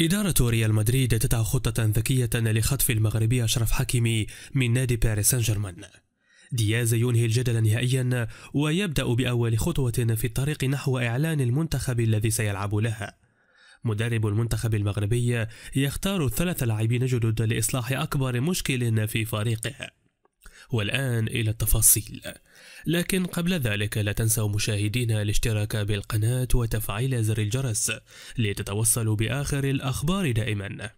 إدارة ريال مدريد تتع خطة ذكية لخطف المغربي أشرف حكيمي من نادي باريس سان جيرمان. دياز ينهي الجدل نهائيا ويبدأ بأول خطوة في الطريق نحو إعلان المنتخب الذي سيلعب له. مدرب المنتخب المغربي يختار ثلاث لاعبين جدد لإصلاح أكبر مشكل في فريقه. والآن إلى التفاصيل لكن قبل ذلك لا تنسوا مشاهدينا الاشتراك بالقناة وتفعيل زر الجرس لتتوصلوا بآخر الأخبار دائما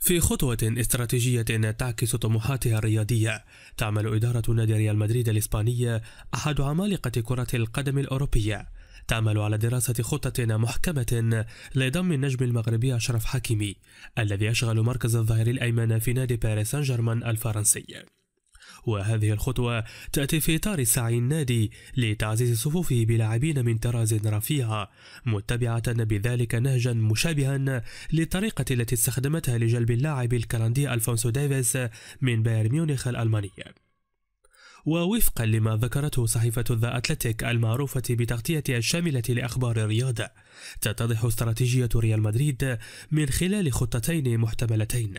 في خطوة استراتيجية تعكس طموحاتها الرياضية، تعمل إدارة نادي ريال مدريد الإسبانية أحد عمالقة كرة القدم الأوروبية تعمل على دراسة خطة محكمة لضم النجم المغربي أشرف حكيمي الذي يشغل مركز الظهير الأيمن في نادي باريس سان جيرمان الفرنسي وهذه الخطوة تأتي في إطار سعي النادي لتعزيز صفوفه بلاعبين من طراز رفيع متبعة بذلك نهجا مشابها للطريقة التي استخدمتها لجلب اللاعب الكندي ألفونسو ديفيز من بايرن ميونخ الألمانية ووفقا لما ذكرته صحيفة ذا أتلتيك المعروفة بتغطيتها الشاملة لأخبار الرياضة تتضح استراتيجية ريال مدريد من خلال خطتين محتملتين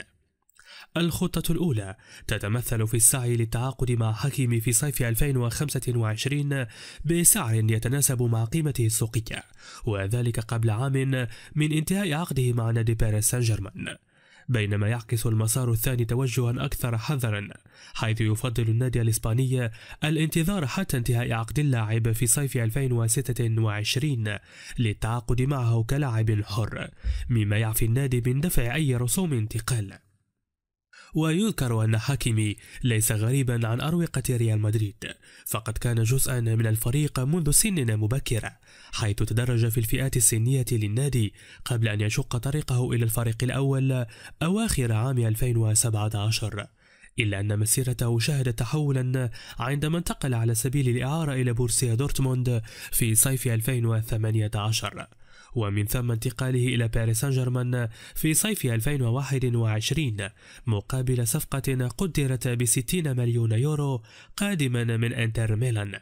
الخطة الأولى تتمثل في السعي للتعاقد مع حكيم في صيف 2025 بسعر يتناسب مع قيمته السوقية وذلك قبل عام من انتهاء عقده مع نادي باريس سان جيرمان بينما يعكس المسار الثاني توجها أكثر حذرا حيث يفضل النادي الإسباني الانتظار حتى انتهاء عقد اللاعب في صيف 2026 للتعاقد معه كلاعب حر مما يعفي النادي من دفع أي رسوم انتقال ويذكر أن حكيمي ليس غريبا عن أروقة ريال مدريد فقد كان جزءا من الفريق منذ سن مبكرة حيث تدرج في الفئات السنية للنادي قبل أن يشق طريقه إلى الفريق الأول أواخر عام 2017 إلا أن مسيرته شهدت تحولا عندما انتقل على سبيل الإعارة إلى بورسيا دورتموند في صيف 2018 ومن ثم انتقاله إلى باريس سان جيرمان في صيف 2021 مقابل صفقة قدرت ب 60 مليون يورو قادما من انتر ميلان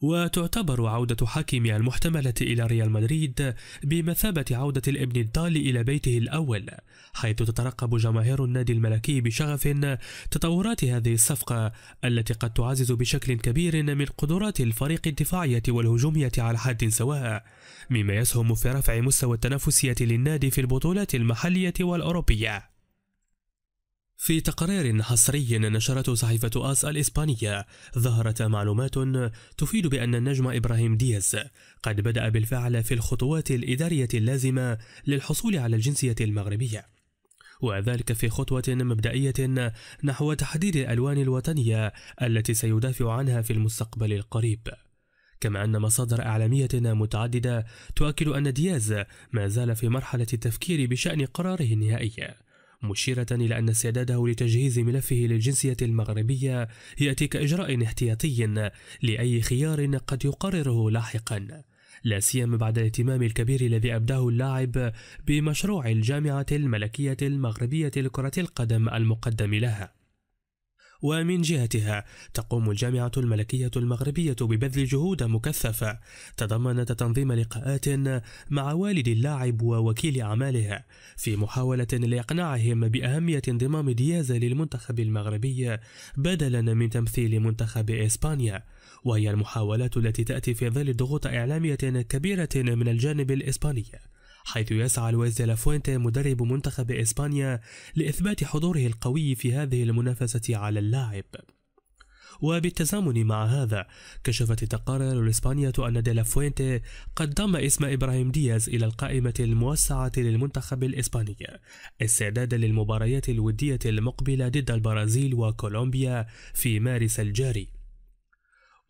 وتعتبر عودة حكيمي المحتملة إلى ريال مدريد بمثابة عودة الابن الضال إلى بيته الأول حيث تترقب جماهير النادي الملكي بشغف تطورات هذه الصفقة التي قد تعزز بشكل كبير من قدرات الفريق الدفاعية والهجومية على حد سواء مما يسهم في رفع مستوى التنافسية للنادي في البطولات المحلية والأوروبية في تقرير حصري نشرته صحيفة آس الإسبانية ظهرت معلومات تفيد بأن النجم إبراهيم دياز قد بدأ بالفعل في الخطوات الإدارية اللازمة للحصول على الجنسية المغربية وذلك في خطوة مبدئية نحو تحديد الألوان الوطنية التي سيدافع عنها في المستقبل القريب كما أن مصادر إعلامية متعددة تؤكد أن دياز ما زال في مرحلة التفكير بشأن قراره النهائي مشيرة إلى أن استعداده لتجهيز ملفه للجنسية المغربية يأتي كإجراء احتياطي لأي خيار قد يقرره لاحقا لا سيما بعد الاهتمام الكبير الذي أبداه اللاعب بمشروع الجامعة الملكية المغربية لكرة القدم المقدم لها ومن جهتها تقوم الجامعة الملكية المغربية ببذل جهود مكثفة تضمنت تنظيم لقاءات مع والد اللاعب ووكيل أعماله في محاولة لإقناعهم بأهمية انضمام دياز للمنتخب المغربي بدلا من تمثيل منتخب إسبانيا وهي المحاولات التي تأتي في ظل ضغوط إعلامية كبيرة من الجانب الإسباني حيث يسعى لويز لافوينتي مدرب منتخب إسبانيا لإثبات حضوره القوي في هذه المنافسة على اللاعب وبالتزامن مع هذا كشفت التقارير الإسبانية أن ديلافوينتي قد ضم اسم إبراهيم دياز إلى القائمة الموسعة للمنتخب الإسباني استعدادا للمباريات الودية المقبلة ضد البرازيل وكولومبيا في مارس الجاري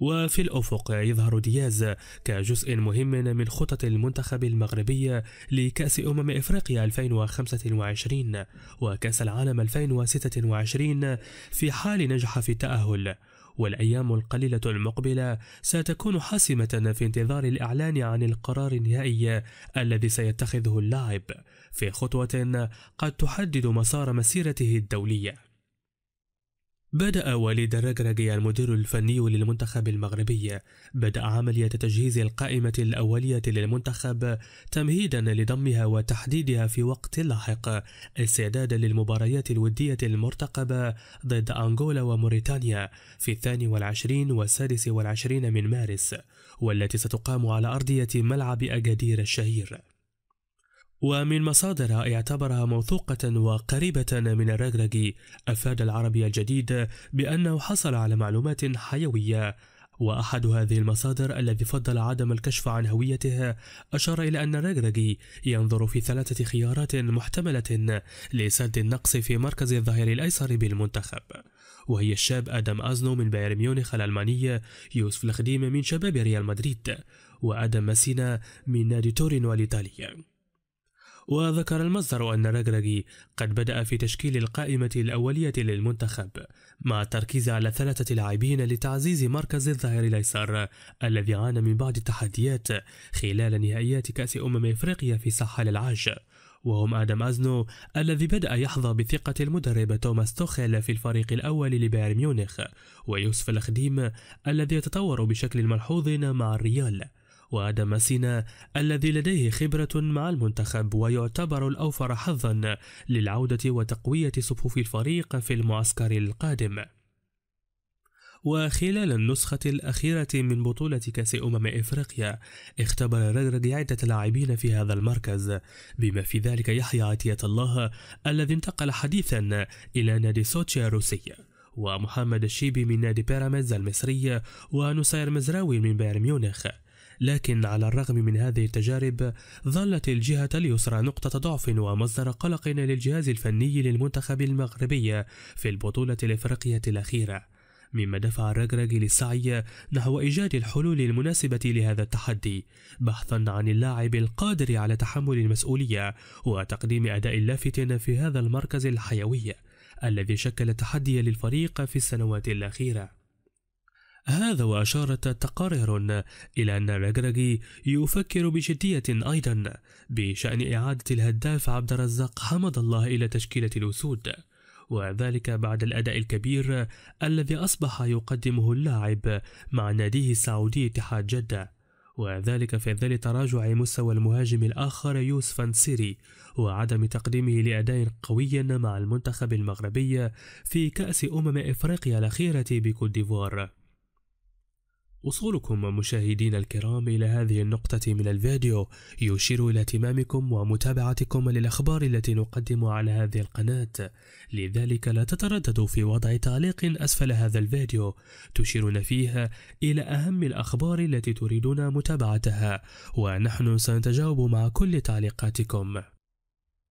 وفي الأفق يظهر دياز كجزء مهم من خطط المنتخب المغربي لكأس أمم إفريقيا 2025 وكأس العالم 2026 في حال نجح في التأهل والأيام القليلة المقبلة ستكون حاسمة في انتظار الإعلان عن القرار النهائي الذي سيتخذه اللاعب في خطوة قد تحدد مسار مسيرته الدولية بدأ وليد الرجرجي المدير الفني للمنتخب المغربي بدأ عملية تجهيز القائمة الأولية للمنتخب تمهيدا لضمها وتحديدها في وقت لاحق استعدادا للمباريات الودية المرتقبة ضد أنغولا وموريتانيا في الثاني والعشرين والسادس والعشرين من مارس والتي ستقام على أرضية ملعب أجادير الشهير ومن مصادر اعتبرها موثوقة وقريبة من الرجرجي أفاد العربي الجديد بأنه حصل على معلومات حيوية وأحد هذه المصادر الذي فضل عدم الكشف عن هويته أشار إلى أن الرجرجي ينظر في ثلاثة خيارات محتملة لسد النقص في مركز الظهير الأيسر بالمنتخب وهي الشاب آدم أزنو من بايرن ميونخ الألمانية يوسف الخديم من شباب ريال مدريد وآدم ماسينا من نادي تورينو الإيطالية وذكر المصدر أن رجرجي قد بدأ في تشكيل القائمة الأولية للمنتخب مع التركيز على ثلاثة لاعبين لتعزيز مركز الظهير الأيسر الذي عانى من بعض التحديات خلال نهائيات كأس أمم إفريقيا في ساحل العاج وهم آدم أزنو الذي بدأ يحظى بثقة المدرب توماس توخيل في الفريق الأول لبايرن ميونخ ويوسف الخديم الذي يتطور بشكل ملحوظ مع الريال وآدم سينا الذي لديه خبرة مع المنتخب ويعتبر الأوفر حظا للعودة وتقوية صفوف الفريق في المعسكر القادم وخلال النسخة الأخيرة من بطولة كأس أمم إفريقيا اختبر الرجرج عدة لاعبين في هذا المركز بما في ذلك يحيى عطية الله الذي انتقل حديثا إلى نادي سوتشي الروسي ومحمد الشيبي من نادي بيراميدز المصري ونصير مزراوي من بايرن ميونخ لكن على الرغم من هذه التجارب ظلت الجهة اليسرى نقطة ضعف ومصدر قلق للجهاز الفني للمنتخب المغربي في البطولة الإفريقية الأخيرة مما دفع الرجرج للسعي نحو إيجاد الحلول المناسبة لهذا التحدي بحثا عن اللاعب القادر على تحمل المسؤولية وتقديم أداء لافت في هذا المركز الحيوي الذي شكل تحديا للفريق في السنوات الأخيرة هذا وأشارت تقارير إلى أن الرجرجي يفكر بجدية أيضا بشأن إعادة الهداف عبد الرزاق حمد الله إلى تشكيلة الأسود وذلك بعد الأداء الكبير الذي أصبح يقدمه اللاعب مع ناديه السعودي اتحاد جدة وذلك في ظل تراجع مستوى المهاجم الآخر يوسف انسيري وعدم تقديمه لأداء قوي مع المنتخب المغربي في كأس أمم إفريقيا الأخيرة بكوت ديفوار وصولكم مشاهدين الكرام إلى هذه النقطة من الفيديو يشير إلى اهتمامكم ومتابعتكم للأخبار التي نقدم على هذه القناة لذلك لا تترددوا في وضع تعليق أسفل هذا الفيديو تشيرون فيها إلى أهم الأخبار التي تريدون متابعتها ونحن سنتجاوب مع كل تعليقاتكم